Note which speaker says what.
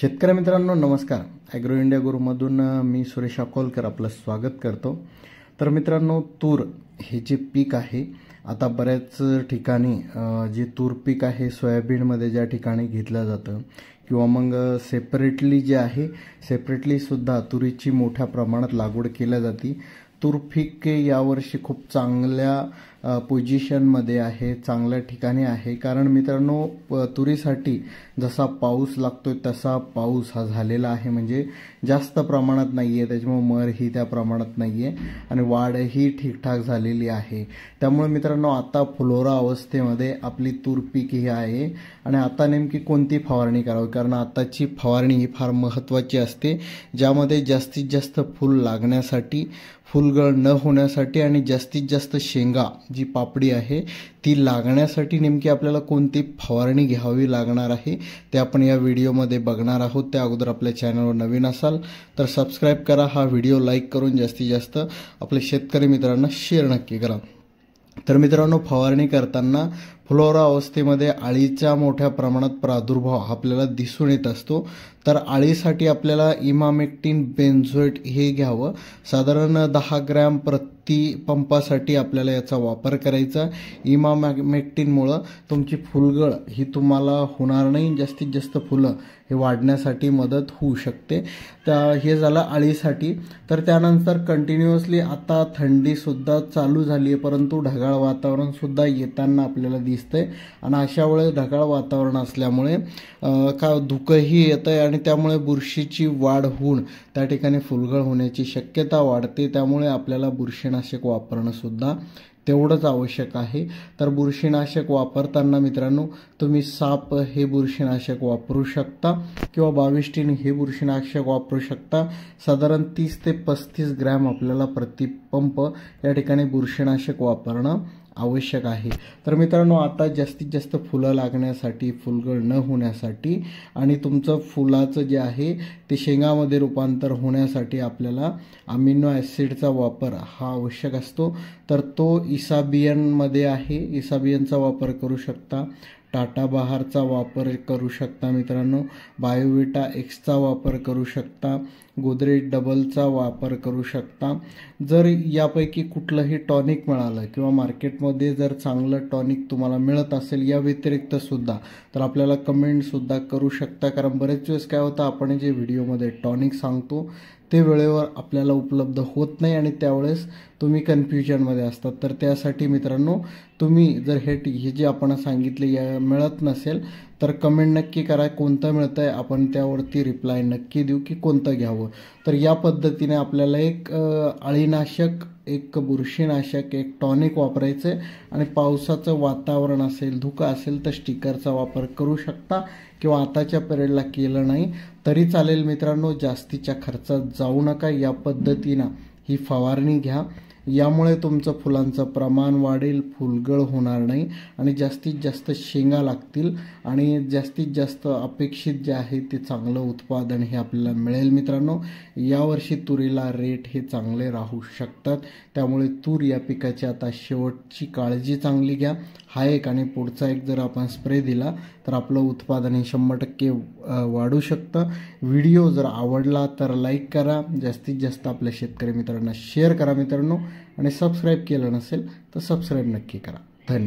Speaker 1: शेतकरी मित्रांनो नमस्कार ॲग्रो इंडिया गुरुमधून मी सुरेश अकोलकर आपलं स्वागत करतो तर मित्रांनो तूर हे जे पीक आहे आता बऱ्याच ठिकाणी जे तूर पीक आहे सोयाबीनमध्ये ज्या ठिकाणी घेतलं जातं किंवा मग सेपरेटली जे आहे सेपरेटली सुद्धा तुरीची मोठ्या प्रमाणात लागवड केल्या जाते तूर पीक यावर्षी खूप चांगल्या पोजिशनमध्ये आहे चांगल्या ठिकाणी आहे कारण मित्रांनो तुरीसाठी जसा पाऊस लागतो तसा पाऊस हा झालेला आहे म्हणजे जास्त प्रमाणात नाही आहे त्याच्यामुळे मर ही त्या प्रमाणात नाही आहे आणि वाढही ठीकठाक झालेली आहे त्यामुळे मित्रांनो आता फ्लोरा अवस्थेमध्ये आपली तूर पीक ही आहे आणि आता नेमकी कोणती फवारणी करावी कारण आताची फवारणी ही फार महत्त्वाची असते ज्यामध्ये जास्तीत जास्त फूल लागण्यासाठी फुलगळ न होण्यासाठी आणि जास्तीत जास्त शेंगा जी पापडी आहे ती लागण्यासाठी नेमकी आपल्याला कोणती फवारणी घ्यावी लागणार आहे ते आपण या व्हिडिओमध्ये बघणार आहोत त्या अगोदर आपल्या चॅनलवर नवीन असाल तर सबस्क्राईब करा हा व्हिडिओ लाईक करून जास्तीत जास्त आपल्या शेतकरी मित्रांना शेअर नक्की करा तर मित्रांनो फवारणी करताना फ्लोरा अवस्थेमध्ये आळीचा मोठ्या प्रमाणात प्रादुर्भाव आपल्याला दिसून येत असतो तर आळीसाठी आपल्याला इमामेक्टिन बेन्झोइट हे घ्यावं साधारण दहा ग्रॅम प्रति पंपासाठी आपल्याला याचा वापर करायचा इमामेक्टिनमुळं तुमची फुलगळ ही तुम्हाला होणार नाही जास्तीत जास्त फुलं हे वाढण्यासाठी मदत होऊ शकते त्या हे झालं आळीसाठी तर त्यानंतर कंटिन्युअसली आता थंडीसुद्धा चालू झाली आहे परंतु ढगाळ वातावरणसुद्धा येताना आपल्याला दिसतं दिसत आहे आणि अशा वेळेस ढगाळ वातावरण असल्यामुळे का धुकंही येतं आहे आणि त्यामुळे बुरशीची वाढ होऊन त्या ठिकाणी फुलगळ होण्याची शक्यता वाढते त्यामुळे आपल्याला बुरशीनाशक वापरणंसुद्धा तेवढंच आवश्यक आहे तर बुरशीनाशक वापरताना मित्रांनो तुम्ही साप हे बुरशीनाशक वापरू शकता किंवा टीन हे बुरशीनाशक वापरू शकता साधारण तीस ते पस्तीस ग्रॅम आपल्याला प्रतिपंप या ठिकाणी बुरशीनाशक वापरणं आवश्यक आहे तर मित्रांनो आता जास्तीत जास्त फुलं लागण्यासाठी फुलगळ न होण्यासाठी आणि तुमचं फुलाचं जे आहे ते शेंगामध्ये रूपांतर होण्यासाठी आपल्याला अमिनो ॲसिडचा वापर हा आवश्यक असतो तर तो इसाबियनमध्ये आहे इसाबियनचा वापर करू शकता टाटा बहारचा वापर करू शकता मित्रांनो बायोविटा एक्सचा वापर करू शकता गोदरेज डबलचा वापर करू शकता जर यापैकी कुठलंही टॉनिक मिळालं किंवा मार्केटमध्ये जर चांगलं टॉनिक तुम्हाला मिळत असेल या व्यतिरिक्त सुद्धा तर आपल्याला कमेंटसुद्धा करू शकता कारण बरेच वेळेस काय होतं आपण जे व्हिडिओमध्ये टॉनिक सांगतो ते वेळेवर आपल्याला उपलब्ध होत नाही आणि त्यावेळेस तुम्ही कन्फ्युजनमध्ये असतात तर त्यासाठी मित्रांनो तुम्ही जर हे हे जे आपण सांगितले या मिळत नसेल तर कमेंट नक्की करा कोणतं मिळतं आहे आपण त्यावरती रिप्लाय नक्की देऊ की कोणतं घ्यावं तर या पद्धतीने आपल्याला एक अळीनाशक एक बुरशीनाशक एक टॉनिक वापरायचं आहे आणि पावसाचं वातावरण असेल धुकं असेल तर स्टिकरचा वापर करू शकता किंवा आताच्या पिरियडला केलं नाही तरी चालेल मित्रांनो जास्तीच्या खर्चात जाऊ नका या पद्धतीनं ही फवारणी घ्या यामुळे तुमचं फुलांचं प्रमाण वाढेल फुलगळ होणार नाही आणि जास्तीत जास्त शेंगा लागतील आणि जास्तीत जास्त अपेक्षित जे आहे ते चांगलं उत्पादन हे आपल्याला मिळेल मित्रांनो यावर्षी तुरीला रेट हे चांगले राहू शकतात त्यामुळे तूर या पिकाची आता शेवटची काळजी चांगली घ्या हा एक आणि पुढचा एक जर आपण स्प्रे दिला तर आपलं उत्पादन हे शंभर टक्के वाढू शकतं व्हिडिओ जर आवडला तर लाईक करा जास्तीत जास्त आपल्या शेतकरी मित्रांना शेअर करा मित्रांनो आणि सबस्क्राईब केलं नसेल तर सबस्क्राईब नक्की करा धन्यवाद